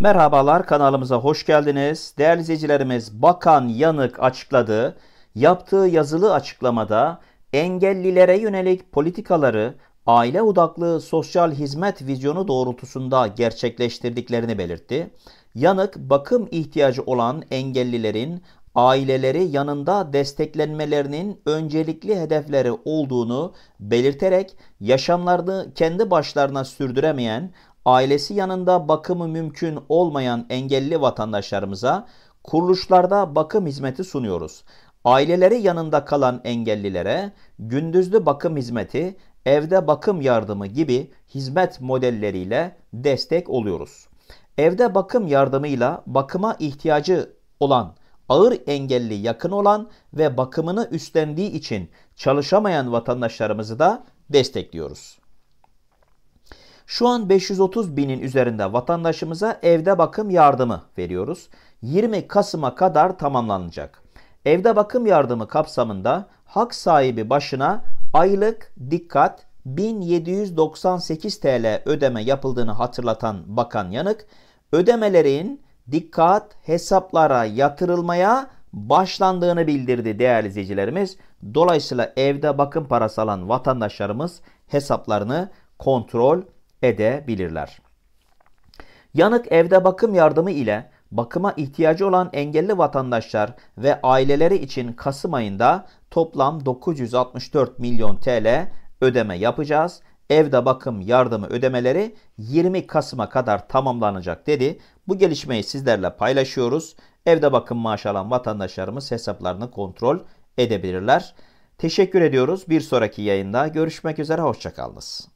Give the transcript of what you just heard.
Merhabalar kanalımıza hoş geldiniz. Değerli izleyicilerimiz Bakan Yanık açıkladı. Yaptığı yazılı açıklamada engellilere yönelik politikaları aile odaklı sosyal hizmet vizyonu doğrultusunda gerçekleştirdiklerini belirtti. Yanık bakım ihtiyacı olan engellilerin aileleri yanında desteklenmelerinin öncelikli hedefleri olduğunu belirterek yaşamlarını kendi başlarına sürdüremeyen ailesi yanında bakımı mümkün olmayan engelli vatandaşlarımıza kuruluşlarda bakım hizmeti sunuyoruz. Aileleri yanında kalan engellilere gündüzlü bakım hizmeti, evde bakım yardımı gibi hizmet modelleriyle destek oluyoruz. Evde bakım yardımıyla bakıma ihtiyacı olan, ağır engelli yakın olan ve bakımını üstlendiği için çalışamayan vatandaşlarımızı da destekliyoruz. Şu an 530 binin üzerinde vatandaşımıza evde bakım yardımı veriyoruz. 20 Kasım'a kadar tamamlanacak. Evde bakım yardımı kapsamında hak sahibi başına aylık dikkat 1798 TL ödeme yapıldığını hatırlatan Bakan Yanık, ödemelerin dikkat hesaplara yatırılmaya başlandığını bildirdi değerli izleyicilerimiz. Dolayısıyla evde bakım parası alan vatandaşlarımız hesaplarını kontrol edebilirler. Yanık evde bakım yardımı ile bakıma ihtiyacı olan engelli vatandaşlar ve aileleri için Kasım ayında toplam 964 milyon TL ödeme yapacağız. Evde bakım yardımı ödemeleri 20 Kasım'a kadar tamamlanacak dedi. Bu gelişmeyi sizlerle paylaşıyoruz. Evde bakım maaşı alan vatandaşlarımız hesaplarını kontrol edebilirler. Teşekkür ediyoruz. Bir sonraki yayında görüşmek üzere. Hoşçakalınız.